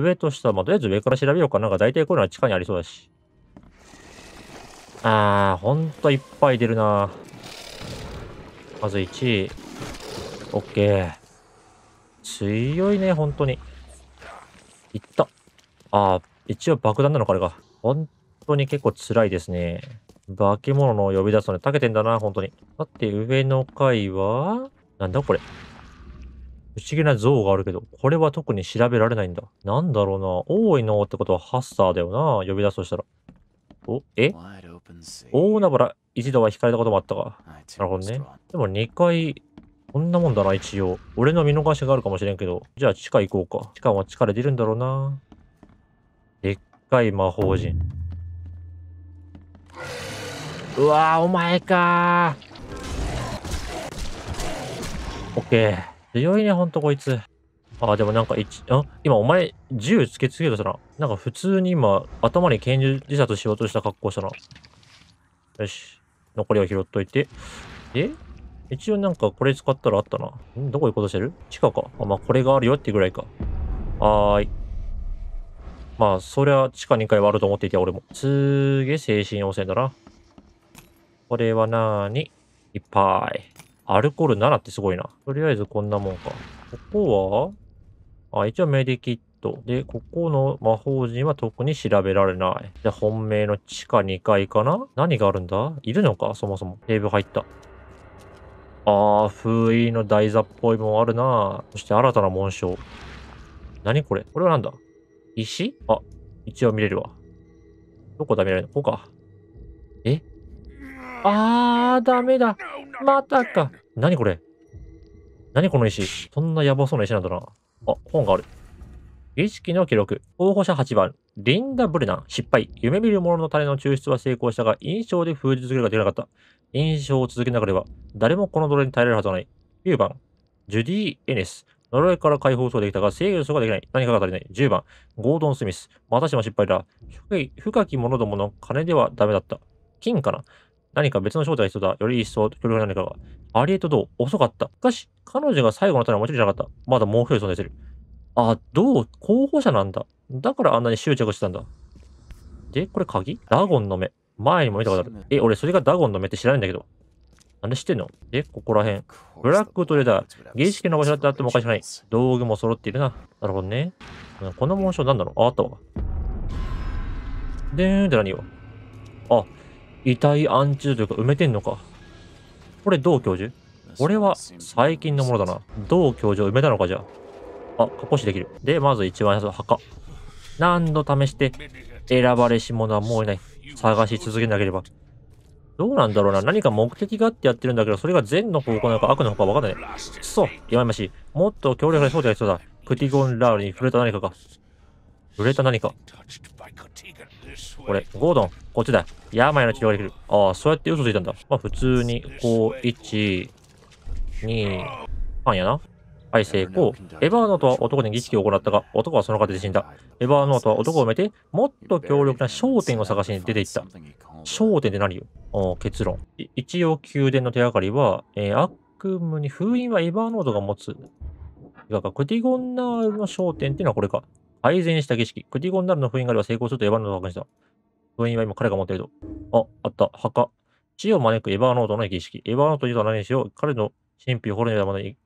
上と下、まあ、とりあえず上から調べようかな。なんか大体こういうのは地下にありそうだし。あー、ほんといっぱい出るな。まず1位。オッケー。強いね、本当に。いった。あー、一応爆弾なのか、あれが。本当に結構辛いですね。化け物の呼び出すのに長けてんだな、本当に。だって上の階は、なんだこれ。不思議な像があるけど、これは特に調べられないんだ。なんだろうな。多いのってことはハッサーだよな。呼び出そとしたら。お、え大海原一度は引かれたこともあったか。なるほどね。でも2回、こんなもんだな、一応。俺の見逃しがあるかもしれんけど。じゃあ地下行こうか。地下は地下で出るんだろうな。でっかい魔法人。うわぁ、お前かー。オッケー。強いね、ほんとこいつ。あ、でもなんか一、あ、今お前、銃突けつけたさなんか普通に今、頭に拳銃自殺しようとした格好したな。よし。残りを拾っといて。え一応なんかこれ使ったらあったな。んどこ行こうとしてる地下か。あ、まあこれがあるよってぐらいか。はーい。まあ、そりゃ地下2階はあると思っていて、俺も。すーげえ精神汚染だな。これはなーにいっぱい。アルコール7ってすごいな。とりあえずこんなもんか。ここはあ、一応メディキット。で、ここの魔法陣は特に調べられない。じゃ本命の地下2階かな何があるんだいるのかそもそも。テーブル入った。あー、封印の台座っぽいもんあるなそして新たな紋章。何これこれはなんだ石あ、一応見れるわ。どこだ見られるのここか。えあー、ダメだ。またか。何これ何この石そんなやばそうな石なんだな。あ、本がある。儀式の記録。候補者8番、リンダ・ブレナン、失敗。夢見る者の種の抽出は成功したが、印象で封じ続けるができなかった。印象を続けなければ、誰もこの奴隷に耐えられるはずはない。9番、ジュディ・エネス。呪いから解放そうできたが、制御するができない。何かが足りない。10番、ゴードン・スミス。またしても失敗だ。深き者どもの金ではダメだった。金かな何か別の正体が必だ。より一層、強力な何かが。ハリエッどう遅かった。しかし、彼女が最後の種はもちろんじゃなかった。まだもう一人存在する。あ、どう候補者なんだ。だからあんなに執着してたんだ。で、これ鍵ダゴンの目。前にも見たことある。え、俺それがダゴンの目って知らないんだけど。なんで知ってんので、ここら辺。ブラックトレーダー。儀式の場所だってあってもおかしくない。道具も揃っているな。なるほどね。この紋章なんだろうあ、あったわ。でーんって何よ。あ、遺体暗中というか埋めてんのか。これ、う教授これは最近のものだな。同教授を埋めたのか、じゃあ。あ、過去死できる。で、まず一番最初、墓。何度試して、選ばれし者はもういない。探し続けなければ。どうなんだろうな。何か目的があってやってるんだけど、それが善の方向なのか悪の方かわかんない。くそ、やましい。もっと強力な装置が必要だ。クティゴン・ラールに触れた何かか。触れた何か。これ、ゴードン、こっちだ。病の治療ができる。ああ、そうやって嘘ついたんだ。まあ、普通に、こう、1、2、3やな。はい、成功。エヴァーノートは男に儀式を行ったが、男はその方で死んだ。エヴァーノートは男を埋めて、もっと強力な焦点を探しに出ていった。焦点って何よお結論。一応、宮殿の手がかりは、えー、悪夢に封印はエヴァーノートが持つ。だから、クティゴンナールの焦点っていうのはこれか。改善した景色。クティゴンダルの封印があれば成功するとエヴァノートを発見した。封印は今彼が持っていると。あ、あった。墓。死を招くエヴァノートの儀式。エヴァノートというとは何にしよう彼の神秘を掘るようま生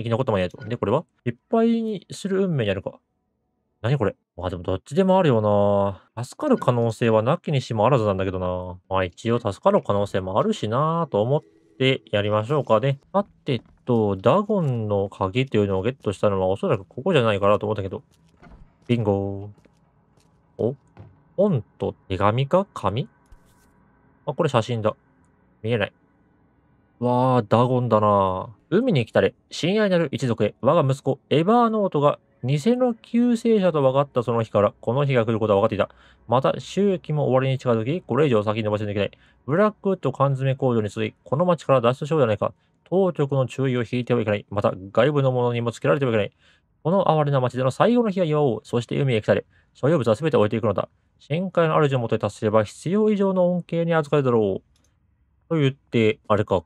き残ったもんやと。で、これは失敗にする運命にあるか。何これまあでもどっちでもあるよな助かる可能性はなきにしもあらずなんだけどなまあ一応助かる可能性もあるしなと思ってやりましょうかね。さてと、ダゴンの鍵というのをゲットしたのはおそらくここじゃないかなと思ったけど、ビンゴお本と手紙か紙あ、これ写真だ。見えない。わあ、ダゴンだな海に来たれ、親愛なる一族へ、我が息子、エバーノートが偽の救世者と分かったその日から、この日が来ることは分かっていた。また、周期も終わりに近づき、これ以上先に伸ばしていけない。ブラックウッド缶詰工場に続き、この町から脱出しようじゃないか。当局の注意を引いてはいけない。また、外部のものにもつけられてはいけない。この哀れな町での最後の日は祝おう。そして海へ来たれ。所有物は全て置いていくのだ。深海の主をもとに達すれば必要以上の恩恵に預かるだろう。と言って、あれか。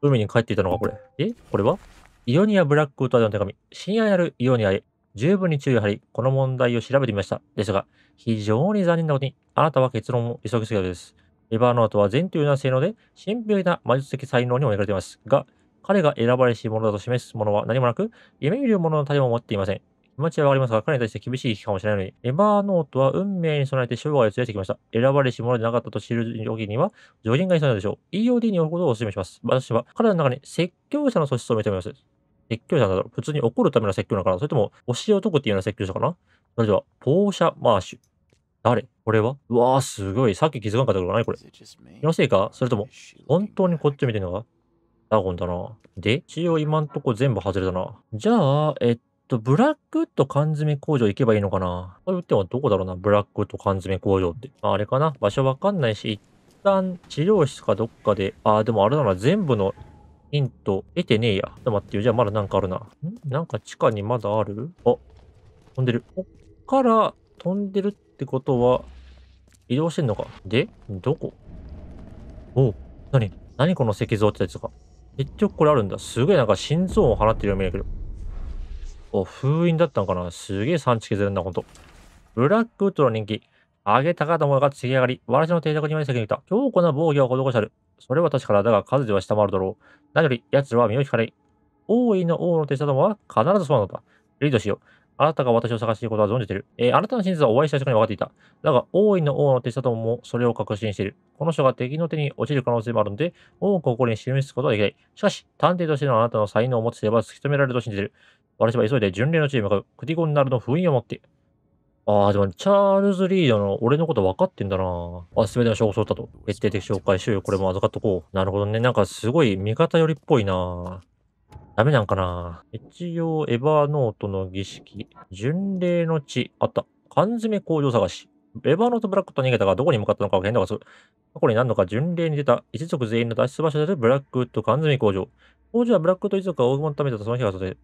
海に帰っていたのか、これ。えこれはイオニア・ブラックウッドでの手紙。深夜にあるイオニアへ。十分に注意を張り、この問題を調べてみました。ですが、非常に残念なことに、あなたは結論を急ぎすぎるです。エバーノートは善というような性能で、神秘的な魔術的才能にも描かれていますが、彼が選ばれし者だと示すものは何もなく、夢見る者の種も持っていません。気持ちはわかりますが、彼に対して厳しい批判をしないのに、エバーノートは運命に備えて生涯をつれてきました。選ばれし者でなかったと知る時には、助言が必要なのでしょう。EOD によることをお勧めします。私は彼の中に説教者の素質を認めます。説教者なんだろう普通に怒るための説教なのかなそれとも、教えを解くっていうような説教者かなそれでは、ポーシャ・マーシュ。誰これはうわー、すごい。さっき気づかなかったことないこれ。気のせいかそれとも、本当にこっち見てるのかダゴンだな。で、一応今んとこ全部外れたな。じゃあ、えっと、ブラックと缶詰工場行けばいいのかなこれってもどこだろうな、ブラックと缶詰工場って。あ、あれかな場所わかんないし、一旦治療室かどっかで、あ、でもあれだな、全部のヒント得てねえや。ちょっと待ってよ。じゃあまだなんかあるな。んなんか地下にまだあるあ、飛んでる。こっから飛んでるってことは、移動してんのか。で、どこおう、なになにこの石像ってやつか。結局これあるんだ。すげえなんか心臓を放ってるように見えるけど。お、封印だったのかなすげえ産地削るんだ、ほんと。ブラックウッドの人気。上げたかと思いが突き上がり、私の邸宅にまで先にいた。強固な防御を施してある。それは確かだが数では下回るだろう。何より、奴らは身を引かれ。王位の王の手下どもは必ずそうなのだ。リードしよう。あなたが私を探していることは存じている。えー、あなたの真実はお会いした人に分かっていた。だが、王位の王の手下ともそれを確信している。この人が敵の手に落ちる可能性もあるので、多くをこに示すことはできない。しかし、探偵としてのあなたの才能を持つれば突き止められると信じている。私は急いで巡礼の地へ向かう。クティコンナルの封印を持って。ああ、でも、チャールズ・リードの俺のこと分かってんだなあ、すべての証拠を取ったと。徹底的紹介しようよ。これも預かっとこう。なるほどね。なんかすごい味方寄りっぽいなダメなんかな一応、エヴァーノートの儀式。巡礼の地。あった。缶詰工場探し。エヴァーノートブラックと逃げたが、どこに向かったのか変動がする。過去に何度か巡礼に出た一族全員の脱出場所であるブラックウッド缶詰工場。工場はブラックウッド一族が大物を食べたその日がで。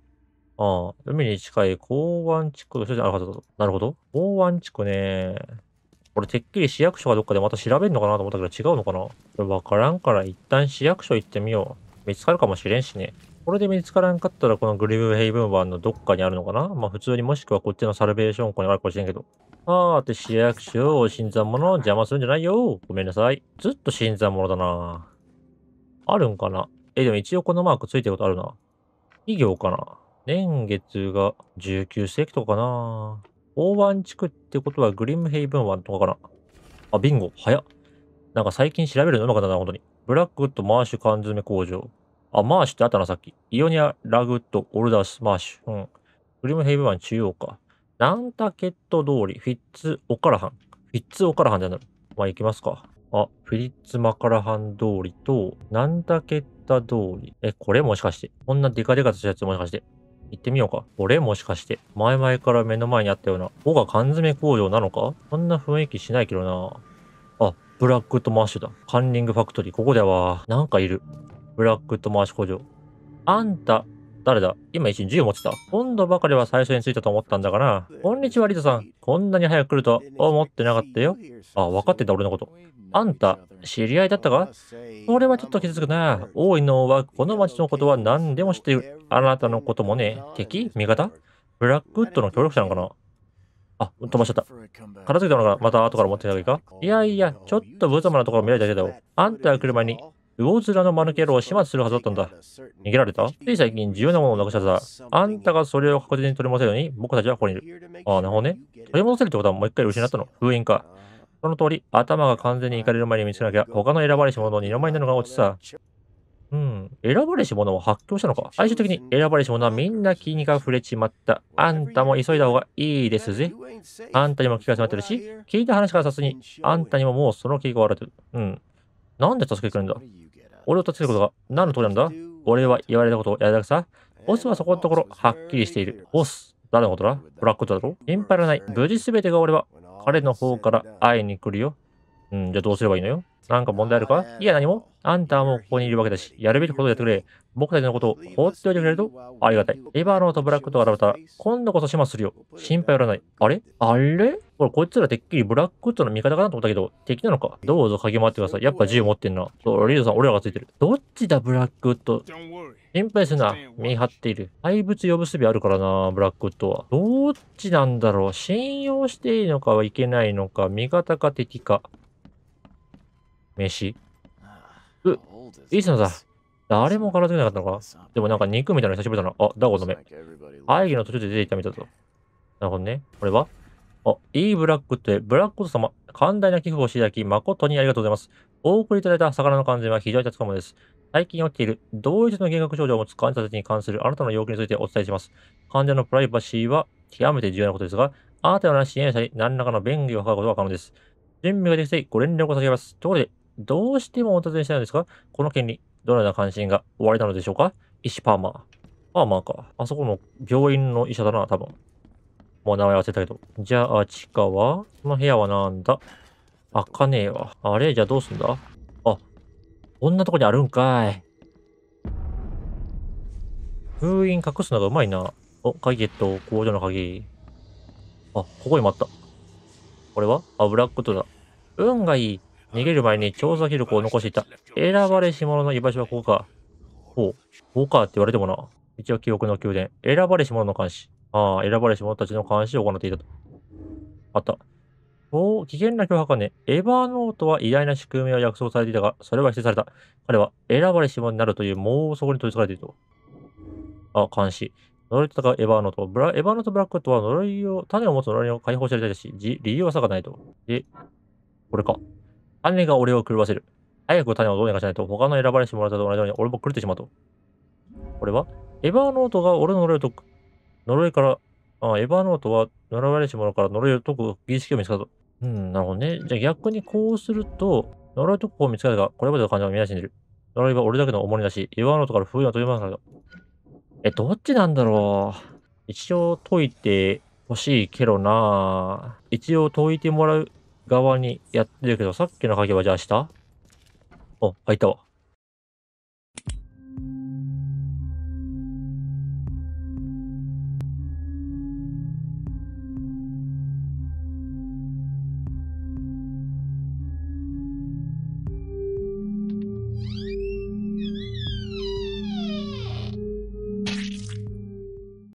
ああ、海に近い港湾地区の人じゃなかった。なるほど。港湾地区ね。これてっきり市役所がどっかでまた調べんのかなと思ったけど違うのかなこれわからんから一旦市役所行ってみよう。見つかるかもしれんしね。これで見つからんかったら、このグリムヘイブン湾のどっかにあるのかなまあ普通にもしくはこっちのサルベーション庫にあるかもしれんけど。あーって市役所、新参者邪魔するんじゃないよ。ごめんなさい。ずっと新参者だな。あるんかなえ、でも一応このマークついてることあるな。企業かな年月が19世紀とかかな大湾地区ってことはグリムヘイブン湾とかかなあ、ビンゴ。早っ。なんか最近調べるのうまなったな、本当に。ブラックウッドマーシュ缶詰工場。あ、マーシュってあったな、さっき。イオニア、ラグッド、オルダース、マーシュ。うん。グリムヘイブマン中央か。ナンタケット通り、フィッツ・オカラハン。フィッツ・オカラハンじゃない。まあ、行きますか。あ、フィリッツ・マカラハン通りと、ナンタケッタ通り。え、これもしかして。こんなデカデカとしたやつもしかして。行ってみようか。これもしかして。前々から目の前にあったような、ここが缶詰工場なのかそんな雰囲気しないけどな。あ、ブラックとマッシュだ。カンニングファクトリー。ここでは、なんかいる。ブラックと回し工場。あんた、誰だ今一瞬銃持ってた。今度ばかりは最初に着いたと思ったんだから。こんにちは、リトさん。こんなに早く来るとは思ってなかったよ。あ、分かってた、俺のこと。あんた、知り合いだったかそれはちょっと傷つくな。大井のは、この町のことは何でも知っている。あなたのこともね、敵味方ブラックウッドの協力者なのかなあ、飛ばしちゃった。片付けたのがまた後から持ってた方いいかいやいや、ちょっと無様なところ見られたけど、あんたが来る前に魚面の間抜け野を始末するはずだったんだ。逃げられたつい最近重要なものをなくしたさ。あんたがそれを確実に取り戻せるように、僕たちはここにいる。ああ、なるほどね。取り戻せるってことはもう一回失ったの。封印か。その通り、頭が完全に行かれる前に見つけなきゃ、他の選ばれし者の二の前になるのが落ちた。うん、選ばれし者を発狂したのか。最終的に選ばれし者はみんな気にが触れちまった。あんたも急いだ方がいいですぜ。あんたにも気が迫まってるし、聞いた話からさすに、あんたにももうその気が笑ってる。うん、なんで助けてくれるんだ俺を助けることが何の通りなんだ俺は言われたことをやりたくさ。オスはそこのところはっきりしている。オス。誰のことだブラックだろ心配らない。無事すべてが俺は彼の方から会いに来るよ。うん、じゃあどうすればいいのよなんか問題あるかいや、何も。あんたはもうここにいるわけだし、やるべきことをやってくれ。僕たちのことを放っておいてくれるとありがたい。エヴァローとブラックと現れたら、今度こそ始末するよ。心配いらない。あれあれれこいつらてっきりブラックウッドの味方かなと思ったけど、敵なのか。どうぞ鍵け回ってください。やっぱ銃持ってんな。そう、リードさん、俺らがついてる。どっちだ、ブラックウッド。心配するな。見張っている。怪物呼ぶすびあるからな、ブラックウッドは。どっちなんだろう。信用していいのかはいけないのか、味方か敵か。飯。う、いいのだ。誰も体出なかったのかでもなんか肉みたいなの久しぶりだな。あ、ダゴの目。会議の途中で出ていたみたいだぞ。なるほどね。これはあ、いいブラックって、ブラック様、寛大な寄付をしていただき、誠にありがとうございます。お送りいただいた魚の関税は非常に助かるものです。最近起きている同一の幻覚症状を持つ患者たちに関するあなたの要求についてお伝えします。患者のプライバシーは極めて重要なことですが、あなたな支援者に何らかの便宜を図ることは可能です。準備ができてご連絡を差し上げます。ところで、どうしてもお尋ねしたいんですかこの件にどのような関心がおありなのでしょうか医師パーマー。パーマーか。あそこの病院の医者だな、多分。もう名前忘れたけど。じゃあ、地下はこの部屋はなんだあかねえわ。あれじゃあどうすんだあ、こんなとこにあるんかい。封印隠すのがうまいな。お、鍵と工場の鍵。あ、ここにもあった。これはあ、ブラックとだ。運がいい。逃げる前に調査記録を残していた。選ばれし者の居場所はここか。こう。ここかって言われてもな。一応記憶の宮殿。選ばれし者の監視。ああ、選ばれし者たちの監視を行っていたと。あった。もう、危険な脅迫ね。エヴァーノートは偉大な仕組みは約束されていたが、それは否定された。彼は選ばれし者になるという妄想に取り憑かれていると。あ、監視。呪いとかエヴァーノート。ブラエヴァーノートブラックとは呪いを、種を持つ呪いを解放れていたし、理由は差がないと。え、これか。姉が俺を狂わせる。早く種をどうにかしないと、他の選ばれしったと同じように俺も狂ってしまうと。これは、エヴァーノートが俺の呪いを解く。呪いから、あエヴァーノートは呪われし者から呪いを解く儀式を見つかると。うん、なるほどね。じゃあ逆にこうすると、呪いとこを見つかるが、これまでの感情を見出しにいる。呪いは俺だけの重りだし、エヴァーノートから不意を取りますからと。え、どっちなんだろう。一応解いてほしいけどな一応解いてもらう側にやってるけど、さっきの鍵はじゃあ下あ、開いたわ。